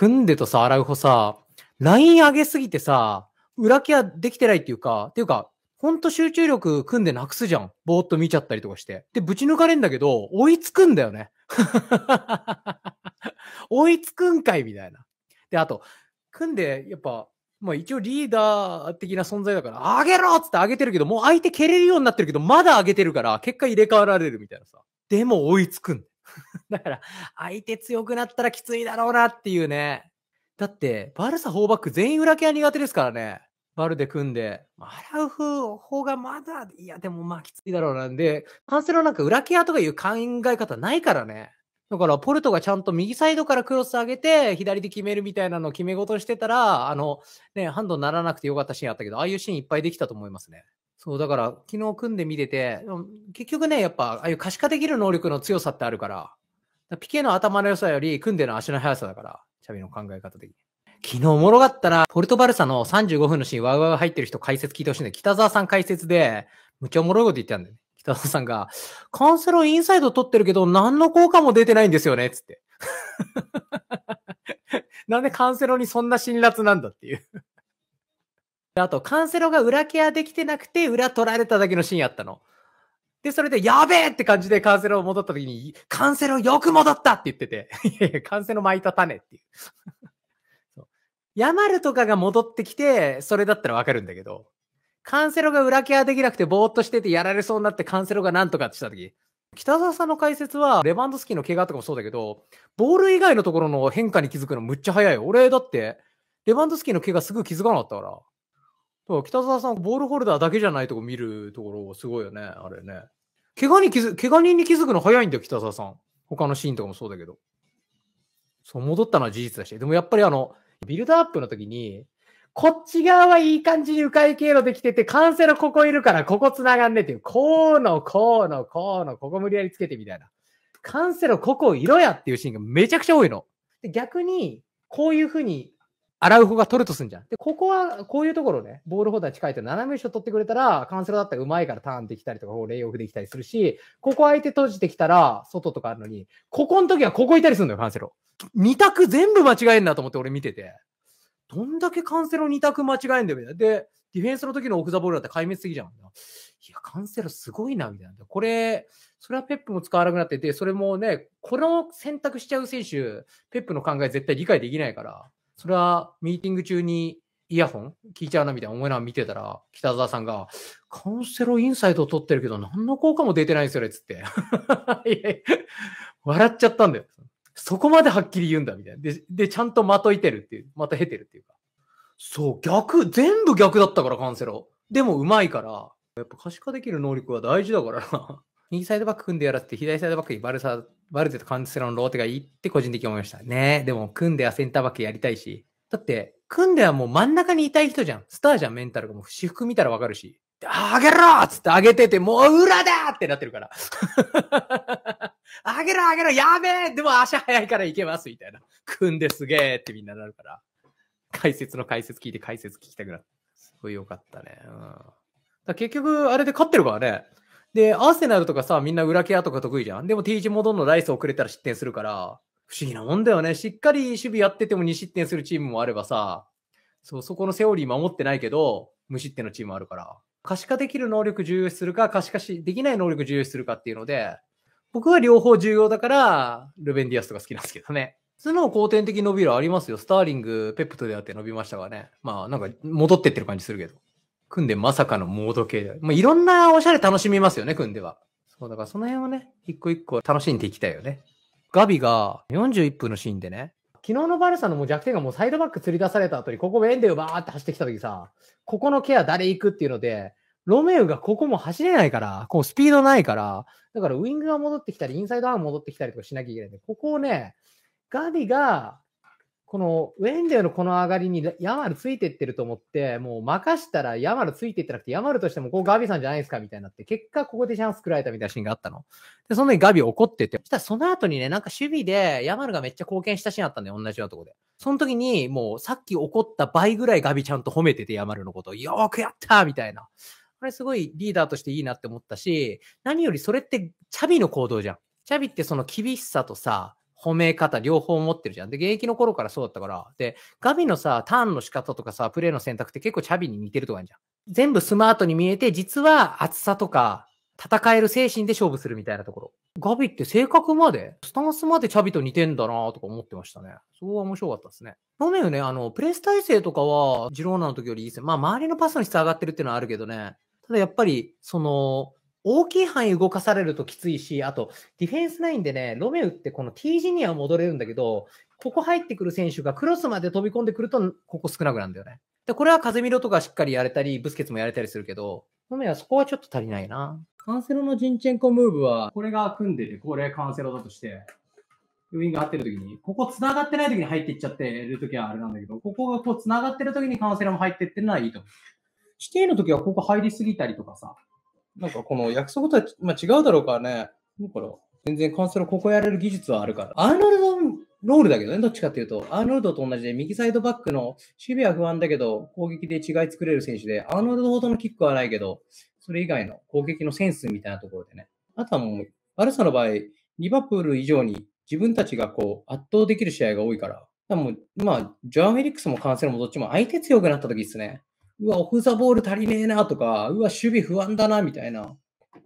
組んでとさ、アラウホさ、ライン上げすぎてさ、裏ケアできてないっていうか、っていうか、ほんと集中力組んでなくすじゃん。ぼーっと見ちゃったりとかして。で、ぶち抜かれんだけど、追いつくんだよね。追いつくんかいみたいな。で、あと、組んで、やっぱ、まあ一応リーダー的な存在だから、あげろっつってあげてるけど、もう相手蹴れるようになってるけど、まだあげてるから、結果入れ替わられるみたいなさ。でも追いつくんだ だから、相手強くなったらきついだろうなっていうね。だって、バルサ4バック全員裏ケア苦手ですからね。バルで組んで。洗う方がまだ、いや、でもまあきついだろうなんで、カンセロなんか裏ケアとかいう考え方ないからね。だから、ポルトがちゃんと右サイドからクロス上げて、左で決めるみたいなのを決め事してたら、あの、ね、ハンドにならなくてよかったシーンあったけど、ああいうシーンいっぱいできたと思いますね。そう、だから、昨日組んでみてて、結局ね、やっぱ、ああいう可視化できる能力の強さってあるから、からピケの頭の良さより、組んでの足の速さだから、チャビの考え方的に。昨日おもろかったな、ポルトバルサの35分のシーン、ワウワウ入ってる人解説聞いてほしいんだ北沢さん解説で、むちゃおもろいこと言ってたんだよね。北沢さんが、カンセロインサイド取ってるけど、何の効果も出てないんですよね、つって。なんでカンセロにそんな辛辣なんだっていうあと、カンセロが裏ケアできてなくて、裏取られただけのシーンやったの。で、それで、やべえって感じでカンセロ戻った時に、カンセロよく戻ったって言ってて、いやいや、カンセロ巻いた種っていう。ヤマルとかが戻ってきて、それだったらわかるんだけど、カンセロが裏ケアできなくてぼーっとしててやられそうになってカンセロがなんとかってした時、北沢さんの解説は、レバンドスキーの怪我とかもそうだけど、ボール以外のところの変化に気づくのむっちゃ早い。俺だって、レバンドスキーの怪我すぐ気づかなかったから。北沢さん、ボールホルダーだけじゃないとこ見るところ、すごいよね、あれね。怪我に気づ、怪我人に気づくの早いんだよ、北沢さん。他のシーンとかもそうだけど。そう、戻ったのは事実だし。でもやっぱりあの、ビルドアップの時に、こっち側はいい感じに迂回経路できてて、完成のここいるから、ここ繋がんねっていう。こうの、こうの、こうの、ここ無理やりつけてみたいな。カンセロ、ここいろやっていうシーンがめちゃくちゃ多いの。で逆に、こういうふうにアラウホが取るとすんじゃん。で、ここは、こういうところね、ボールホルダー近いと斜め後ろ取ってくれたら、カウンセラーだったらうまいからターンできたりとか、レイオフできたりするし、ここ相手閉じてきたら、外とかあるのに、ここの時はここいたりするのよ、カウンセロ。二択全部間違えんなと思って俺見てて。どんだけカウンセロ二択間違えんだよ、みたいな。で、ディフェンスの時のオフザボールだったら壊滅すぎじゃん。いや、カウンセロすごいな、みたいな。これ、それはペップも使わなくなってて、それもね、この選択しちゃう選手、ペップの考え絶対理解できないから。それはミーティング中にイヤホン聞いちゃうなみたいな思いながら見てたら、北沢さんが、カウンセロインサイトを取ってるけど、何の効果も出てないんですよね、つって。笑っちゃったんだよ。そこまではっきり言うんだ、みたいな。で、で、ちゃんとまといてるっていう、また経てるっていうか。そう、逆、全部逆だったから、カウンセロ。でも、うまいから、やっぱ可視化できる能力は大事だからな。右サイドバック組んでやらせて、左サイドバックにバルサバルテとカンセロのローテがいいって個人的に思いました。ねでも、組んではセンターバックやりたいし。だって、組んではもう真ん中にいたい人じゃん。スターじゃん、メンタルが。もう、私服見たらわかるし。あげろっつってあげてて、もう裏だってなってるから。あ げろあげろやべえでも足早いからいけますみたいな。組んですげえってみんななるから。解説の解説聞いて解説聞きたくなる。すごいよかったね。うん、だ結局、あれで勝ってるからね。で、アーセナルとかさ、みんな裏ケアとか得意じゃん。でも T 字もどんどんライス遅れたら失点するから、不思議なもんだよね。しっかり守備やってても2失点するチームもあればさ、そう、そこのセオリー守ってないけど、無失点のチームあるから、可視化できる能力重要視するか、可視化し、できない能力重要視するかっていうので、僕は両方重要だから、ルベンディアスとか好きなんですけどね。その後天的伸びるありますよ。スターリング、ペップと出会って伸びましたがね。まあ、なんか戻ってってる感じするけど。組んでまさかのモード系で。よ。ういろんなおしゃれ楽しみますよね、組んでは。そう、だからその辺をね、一個一個楽しんでいきたいよね。ガビが41分のシーンでね、昨日のバルサのもう弱点がもうサイドバック釣り出された後に、ここエンデをバーって走ってきた時さ、ここのケア誰行くっていうので、ロメウがここも走れないから、こうスピードないから、だからウィングが戻ってきたり、インサイドアーム戻ってきたりとかしなきゃいけないんで、ここをね、ガビがこのウェンデルのこの上がりにヤマルついてってると思って、もう任したらヤマルついてってなくて、ヤマルとしてもこうガビさんじゃないですかみたいになって、結果ここでチャンス食らえたみたいなシーンがあったの。で、その時ガビ怒ってて、そしたらその後にね、なんか守備でヤマルがめっちゃ貢献したシーンあったんだよ、同じようなとこで。その時にもうさっき怒った倍ぐらいガビちゃんと褒めててヤマルのことを、よーくやったみたいな。あれすごいリーダーとしていいなって思ったし、何よりそれってチャビの行動じゃん。チャビってその厳しさとさ、褒め方、両方持ってるじゃん。で、現役の頃からそうだったから。で、ガビのさ、ターンの仕方とかさ、プレーの選択って結構チャビに似てるとかあるじゃん。全部スマートに見えて、実は厚さとか、戦える精神で勝負するみたいなところ。ガビって性格まで、スタンスまでチャビと似てんだなとか思ってましたね。そこは面白かったですね。ロメウね、あの、プレス体制とかは、ジローナの時よりいいですね。まあ、周りのパスの質上がってるっていうのはあるけどね。ただやっぱり、その、大きい範囲動かされるときついし、あと、ディフェンスラインでね、ロメウってこの T 字には戻れるんだけど、ここ入ってくる選手がクロスまで飛び込んでくると、ここ少なくなるんだよね。で、これは風見ロとかしっかりやれたり、ブスケツもやれたりするけど、ロメはそこはちょっと足りないな。カンセロのジンチェンコムーブは、これが組んでて、これカンセロだとして、ウィンが合ってる時に、ここ繋がってない時に入っていっちゃってる時はあれなんだけど、ここがこう繋がってる時にカンセロも入ってってるのはいいと思う。シティの時はここ入りすぎたりとかさ、なんかこの約束とは、まあ、違うだろうからね。だから、全然カウンセラーここやれる技術はあるから。アーノルドロールだけどね、どっちかっていうと、アーノルドと同じで、右サイドバックの守備は不安だけど、攻撃で違い作れる選手で、アーノルドほどのキックはないけど、それ以外の攻撃のセンスみたいなところでね。あとはもう、バルサの場合、リバプール以上に自分たちがこう圧倒できる試合が多いから、多分まあ、ジョアン・フェリックスもカンセルもどっちも相手強くなった時ですね。うわ、オフザボール足りねえなとか、うわ、守備不安だなみたいな。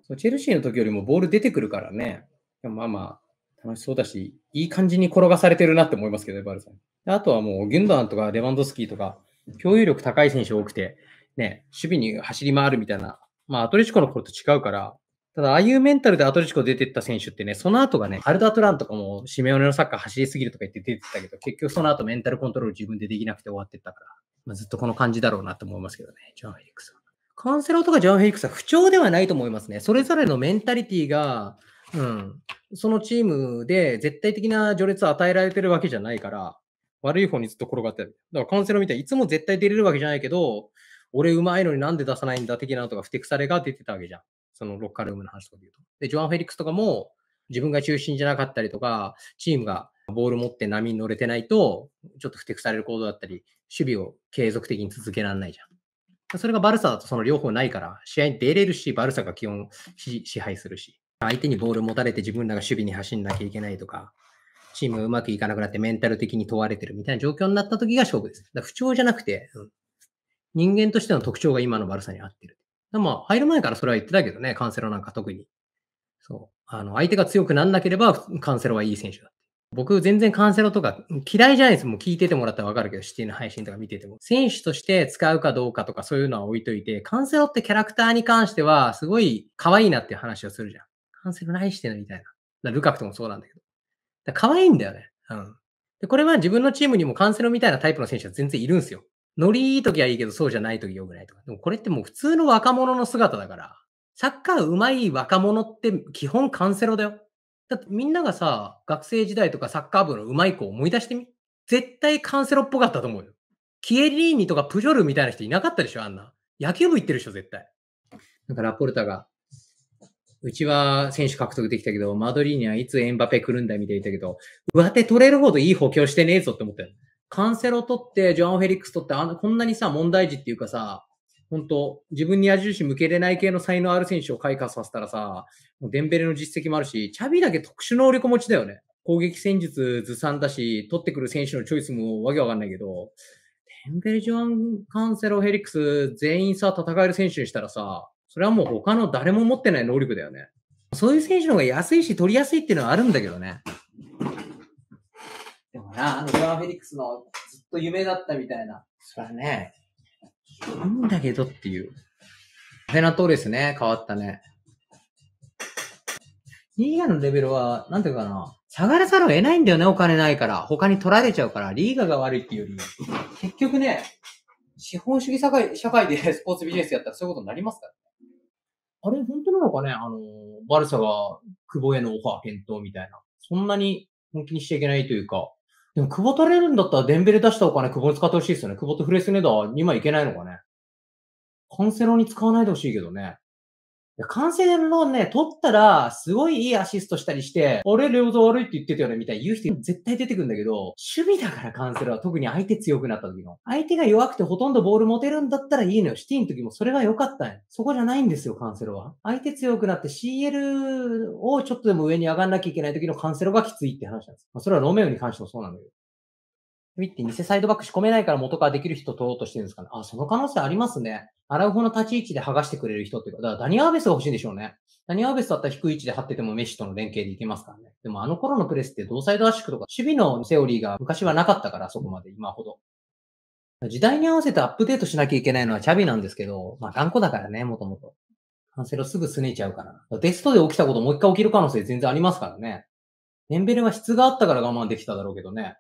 そうチェルシーの時よりもボール出てくるからね。まあまあ、楽しそうだし、いい感じに転がされてるなって思いますけど、ね、バルさん。あとはもう、ギュンドアンとかレバンドスキーとか、共有力高い選手多くて、ね、守備に走り回るみたいな、まあ、アトレチコの頃と違うから、ただ、ああいうメンタルでアトレチコ出てった選手ってね、その後がね、アルダトランとかもシメオネのサッカー走りすぎるとか言って出てたけど、結局その後メンタルコントロール自分でできなくて終わってったから、まあ、ずっとこの感じだろうなと思いますけどね、ジョン・フェリックスは。カンセロとかジョン・フェリックスは不調ではないと思いますね。それぞれのメンタリティが、うん、そのチームで絶対的な序列を与えられてるわけじゃないから、悪い方にずっと転がってる。だからカンセロみたいにいつも絶対出れるわけじゃないけど、俺うまいのになんで出さないんだ的なとか、不くされが出てたわけじゃん。そのロッカールームの話とかで言うと。で、ジョアン・フェリックスとかも自分が中心じゃなかったりとか、チームがボール持って波に乗れてないと、ちょっと不適される行動だったり、守備を継続的に続けられないじゃん。それがバルサだとその両方ないから、試合に出れるし、バルサが基本支配するし、相手にボール持たれて自分らが守備に走んなきゃいけないとか、チームがうまくいかなくなってメンタル的に問われてるみたいな状況になった時が勝負です。だから不調じゃなくて、うん、人間としての特徴が今のバルサに合ってる。でも、入る前からそれは言ってたけどね、カンセロなんか特に。そう。あの、相手が強くなんなければ、カンセロはいい選手だ。僕、全然カンセロとか嫌いじゃないです。もう聞いててもらったらわかるけど、シティの配信とか見てても。選手として使うかどうかとかそういうのは置いといて、カンセロってキャラクターに関しては、すごい可愛いなっていう話をするじゃん。カンセロ何してんのみたいな。ルカクともそうなんだけど。だ可愛いんだよね。うん。で、これは自分のチームにもカンセロみたいなタイプの選手は全然いるんですよ。ノリいい時はいいけど、そうじゃない時よくないとか。でもこれってもう普通の若者の姿だから、サッカー上手い若者って基本カンセロだよ。だってみんながさ、学生時代とかサッカー部の上手い子を思い出してみ。絶対カンセロっぽかったと思うよ。キエリーニとかプジョルみたいな人いなかったでしょ、あんな。野球部行ってるでしょ、絶対。だから、ポルタが、うちは選手獲得できたけど、マドリーニはいつエンバペ来るんだみたいに言ったけど、上手取れるほどいい補強してねえぞって思ったよ。カンセロ取って、ジョアン・フェリックス取って、あの、こんなにさ、問題児っていうかさ、本当自分に矢印向けれない系の才能ある選手を開花させたらさ、もうデンベレの実績もあるし、チャビだけ特殊能力持ちだよね。攻撃戦術ずさんだし、取ってくる選手のチョイスもわけわかんないけど、デンベレ、ジョアン、カンセロ、ヘリックス全員さ、戦える選手にしたらさ、それはもう他の誰も持ってない能力だよね。そういう選手の方が安いし、取りやすいっていうのはあるんだけどね。な、あのジョアン・フェリックスのずっと夢だったみたいな。それはね、いいんだけどっていう。フェナトーレスね、変わったね。リーガのレベルは、なんていうかな、下がらざるを得ないんだよね、お金ないから。他に取られちゃうから、リーガが悪いっていうより、結局ね、資本主義社会社会でスポーツビジネスやったらそういうことになりますから。ね。あれ、本当なのかねあの、バルサが久保へのオファー検討みたいな。そんなに本気にしちゃいけないというか、でも、久保取れるんだったらデンベレ出したお金久保に使ってほしいですよね。久保とフレスネダー2枚いけないのかね。カンセロに使わないでほしいけどね。完成のね、取ったら、すごいいいアシストしたりして、俺、オザ悪いって言ってたよね、みたいに言う人絶対出てくるんだけど、趣味だからカンセルは特に相手強くなった時の。相手が弱くてほとんどボール持てるんだったらいいのよ。シティの時もそれが良かったんよ。そこじゃないんですよ、カンセルは。相手強くなって CL をちょっとでも上に上がんなきゃいけない時のカンセルがきついって話なんです。まあ、それはロメオに関してもそうなんだけど。ビって偽サイドバック仕込めないから元からできる人取ろうとしてるんですかね。あ、その可能性ありますね。アラウ方の立ち位置で剥がしてくれる人っていうか、だからダニアーベスが欲しいんでしょうね。ダニアーベスだったら低い位置で張っててもメッシとの連携でいけますからね。でもあの頃のプレスって同サイド圧縮とか、守備のセオリーが昔はなかったから、そこまで今ほど。時代に合わせてアップデートしなきゃいけないのはチャビなんですけど、まあ頑固だからね、もともと。カンセロすぐ拗ねちゃうから。デストで起きたこともう一回起きる可能性全然ありますからね。エンベレは質があったから我慢できただろうけどね。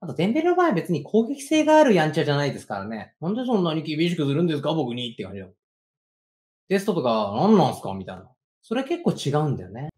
あと、デンベルの場合は別に攻撃性があるやんちゃじゃないですからね。なんでそんなに厳しくするんですか僕にって感じだ。テストとか、何なんすかみたいな。それ結構違うんだよね。